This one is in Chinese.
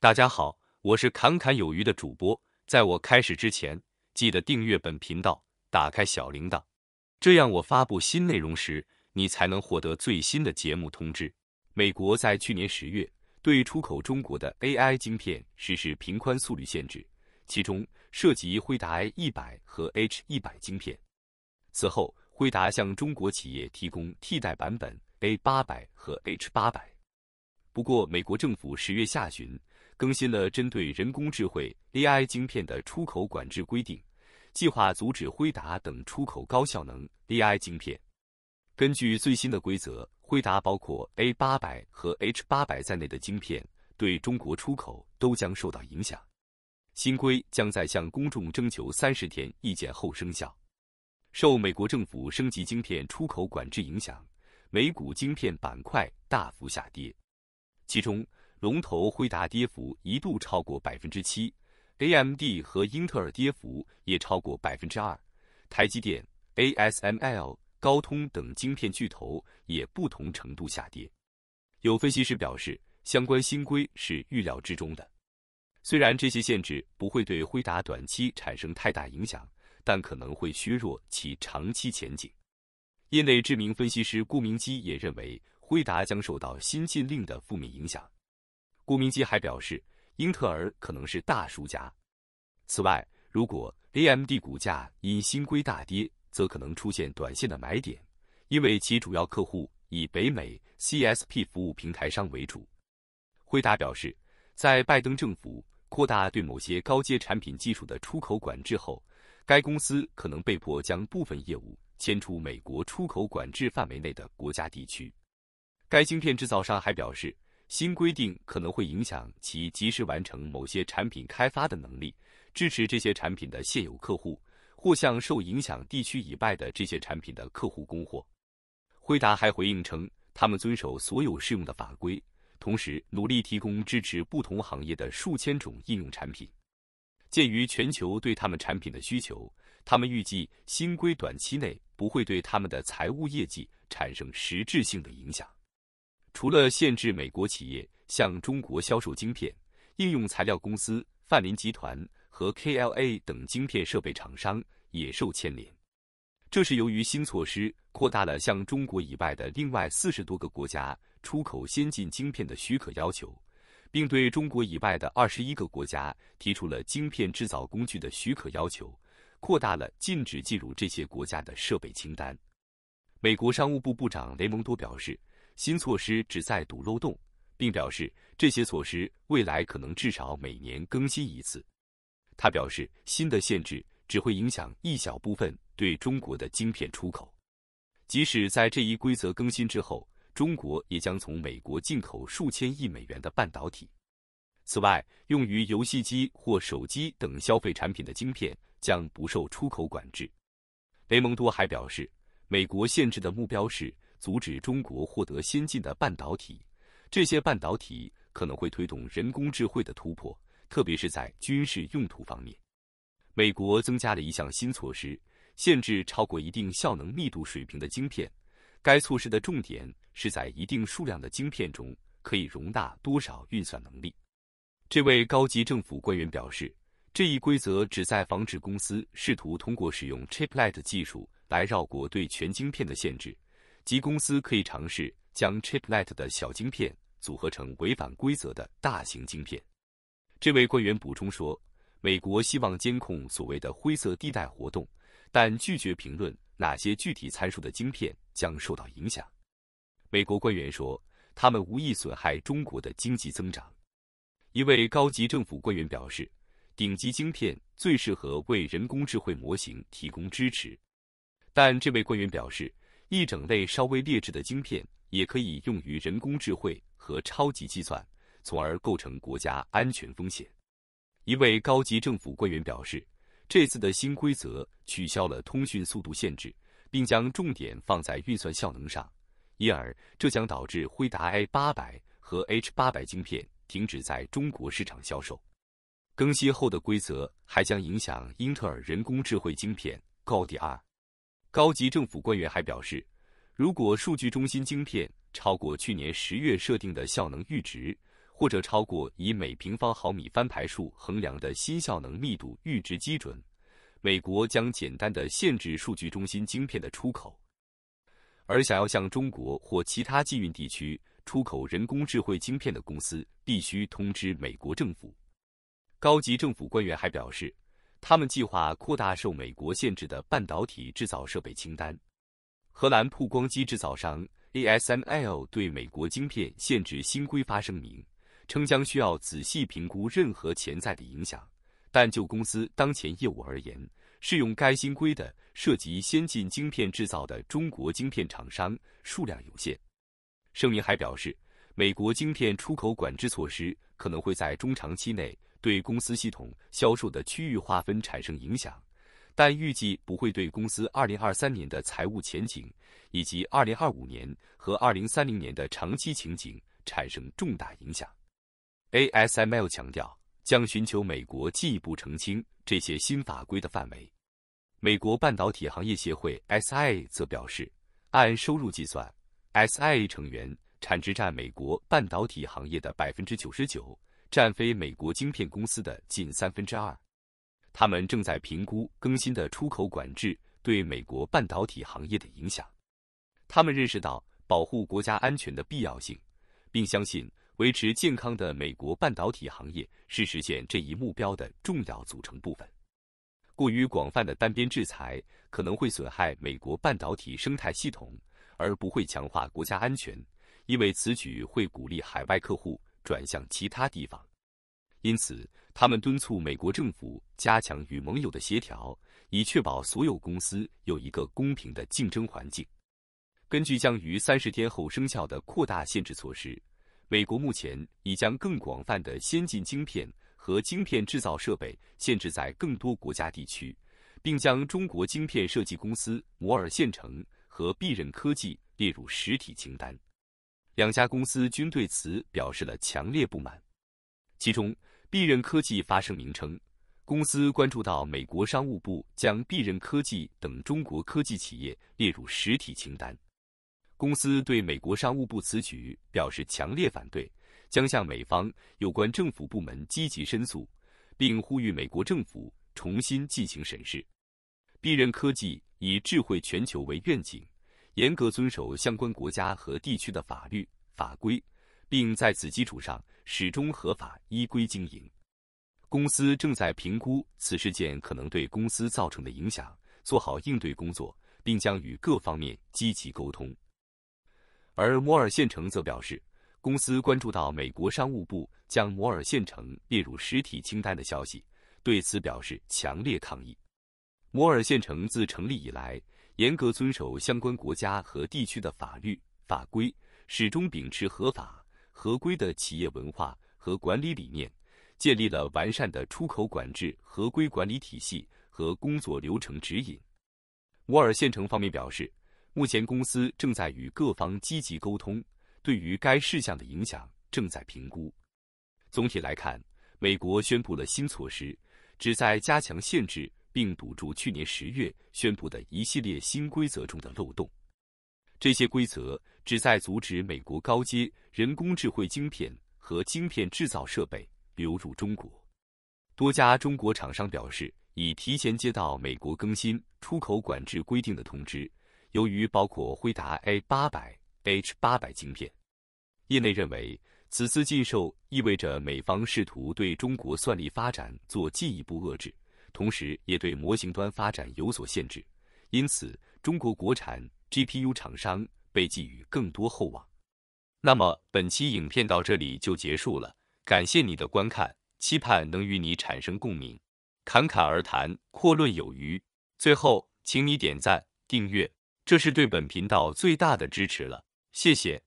大家好，我是侃侃有余的主播。在我开始之前，记得订阅本频道，打开小铃铛，这样我发布新内容时，你才能获得最新的节目通知。美国在去年十月对出口中国的 AI 晶片实施频宽速率限制，其中涉及辉达 A 一百和 H 一百晶片。此后，辉达向中国企业提供替代版本 A 八百和 H 八百。不过，美国政府十月下旬。更新了针对人工智慧 AI 晶片的出口管制规定，计划阻止辉达等出口高效能 AI 晶片。根据最新的规则，辉达包括 A 八百和 H 八百在内的晶片对中国出口都将受到影响。新规将在向公众征求三十天意见后生效。受美国政府升级晶片出口管制影响，美股晶片板块大幅下跌，其中。龙头辉达跌幅一度超过百分之七，AMD 和英特尔跌幅也超过百分之二，台积电、ASML、高通等晶片巨头也不同程度下跌。有分析师表示，相关新规是预料之中的，虽然这些限制不会对辉达短期产生太大影响，但可能会削弱其长期前景。业内知名分析师顾明基也认为，辉达将受到新禁令的负面影响。郭明基还表示，英特尔可能是大输家。此外，如果 AMD 股价因新规大跌，则可能出现短线的买点，因为其主要客户以北美 CSP 服务平台商为主。辉达表示，在拜登政府扩大对某些高阶产品技术的出口管制后，该公司可能被迫将部分业务迁出美国出口管制范围内的国家地区。该芯片制造商还表示。新规定可能会影响其及时完成某些产品开发的能力，支持这些产品的现有客户，或向受影响地区以外的这些产品的客户供货。辉达还回应称，他们遵守所有适用的法规，同时努力提供支持不同行业的数千种应用产品。鉴于全球对他们产品的需求，他们预计新规短期内不会对他们的财务业绩产生实质性的影响。除了限制美国企业向中国销售晶片，应用材料公司、范林集团和 KLA 等晶片设备厂商也受牵连。这是由于新措施扩大了向中国以外的另外四十多个国家出口先进晶片的许可要求，并对中国以外的二十一个国家提出了晶片制造工具的许可要求，扩大了禁止进入这些国家的设备清单。美国商务部部长雷蒙多表示。新措施旨在堵漏洞，并表示这些措施未来可能至少每年更新一次。他表示，新的限制只会影响一小部分对中国的晶片出口，即使在这一规则更新之后，中国也将从美国进口数千亿美元的半导体。此外，用于游戏机或手机等消费产品的晶片将不受出口管制。雷蒙多还表示，美国限制的目标是。阻止中国获得先进的半导体，这些半导体可能会推动人工智慧的突破，特别是在军事用途方面。美国增加了一项新措施，限制超过一定效能密度水平的晶片。该措施的重点是在一定数量的晶片中可以容纳多少运算能力。这位高级政府官员表示，这一规则旨在防止公司试图通过使用 Chiplet 技术来绕过对全晶片的限制。即公司可以尝试将 Chiplet 的小晶片组合成违反规则的大型晶片。这位官员补充说：“美国希望监控所谓的灰色地带活动，但拒绝评论哪些具体参数的晶片将受到影响。”美国官员说：“他们无意损害中国的经济增长。”一位高级政府官员表示：“顶级晶片最适合为人工智慧模型提供支持。”但这位官员表示。一整类稍微劣质的晶片也可以用于人工智慧和超级计算，从而构成国家安全风险。一位高级政府官员表示，这次的新规则取消了通讯速度限制，并将重点放在运算效能上，因而这将导致辉达 A 八百和 H 八百晶片停止在中国市场销售。更新后的规则还将影响英特尔人工智慧晶片高第二。高级政府官员还表示，如果数据中心晶片超过去年十月设定的效能阈值，或者超过以每平方毫米翻牌数衡量的新效能密度阈值基准，美国将简单的限制数据中心晶片的出口。而想要向中国或其他禁运地区出口人工智慧晶片的公司，必须通知美国政府。高级政府官员还表示。他们计划扩大受美国限制的半导体制造设备清单。荷兰曝光机制造商 ASML 对美国晶片限制新规发声明，称将需要仔细评估任何潜在的影响。但就公司当前业务而言，适用该新规的涉及先进晶片制造的中国晶片厂商数量有限。声明还表示，美国晶片出口管制措施可能会在中长期内。对公司系统销售的区域划分产生影响，但预计不会对公司2023年的财务前景以及2025年和2030年的长期情景产生重大影响。ASML 强调将寻求美国进一步澄清这些新法规的范围。美国半导体行业协会 SIA 则表示，按收入计算，SIA 成员产值占美国半导体行业的百分之九十九。占非美国晶片公司的近三分之二，他们正在评估更新的出口管制对美国半导体行业的影响。他们认识到保护国家安全的必要性，并相信维持健康的美国半导体行业是实现这一目标的重要组成部分。过于广泛的单边制裁可能会损害美国半导体生态系统，而不会强化国家安全，因为此举会鼓励海外客户。转向其他地方，因此他们敦促美国政府加强与盟友的协调，以确保所有公司有一个公平的竞争环境。根据将于三十天后生效的扩大限制措施，美国目前已将更广泛的先进晶片和晶片制造设备限制在更多国家地区，并将中国晶片设计公司摩尔线程和必任科技列入实体清单。两家公司均对此表示了强烈不满。其中，必任科技发声明称，公司关注到美国商务部将必任科技等中国科技企业列入实体清单，公司对美国商务部此举表示强烈反对，将向美方有关政府部门积极申诉，并呼吁美国政府重新进行审视。必任科技以智慧全球为愿景。严格遵守相关国家和地区的法律法规，并在此基础上始终合法依规经营。公司正在评估此事件可能对公司造成的影响，做好应对工作，并将与各方面积极沟通。而摩尔县城则表示，公司关注到美国商务部将摩尔县城列入实体清单的消息，对此表示强烈抗议。摩尔县城自成立以来，严格遵守相关国家和地区的法律法规，始终秉持合法合规的企业文化和管理理念，建立了完善的出口管制合规管理体系和工作流程指引。摩尔县城方面表示，目前公司正在与各方积极沟通，对于该事项的影响正在评估。总体来看，美国宣布了新措施，旨在加强限制。并堵住去年十月宣布的一系列新规则中的漏洞。这些规则旨在阻止美国高阶人工智慧晶片和晶片制造设备流入中国。多家中国厂商表示，已提前接到美国更新出口管制规定的通知。由于包括辉达 A800、H800 晶片，业内认为此次禁售意味着美方试图对中国算力发展做进一步遏制。同时，也对模型端发展有所限制，因此中国国产 GPU 厂商被寄予更多厚望。那么本期影片到这里就结束了，感谢你的观看，期盼能与你产生共鸣，侃侃而谈，阔论有余。最后，请你点赞、订阅，这是对本频道最大的支持了，谢谢。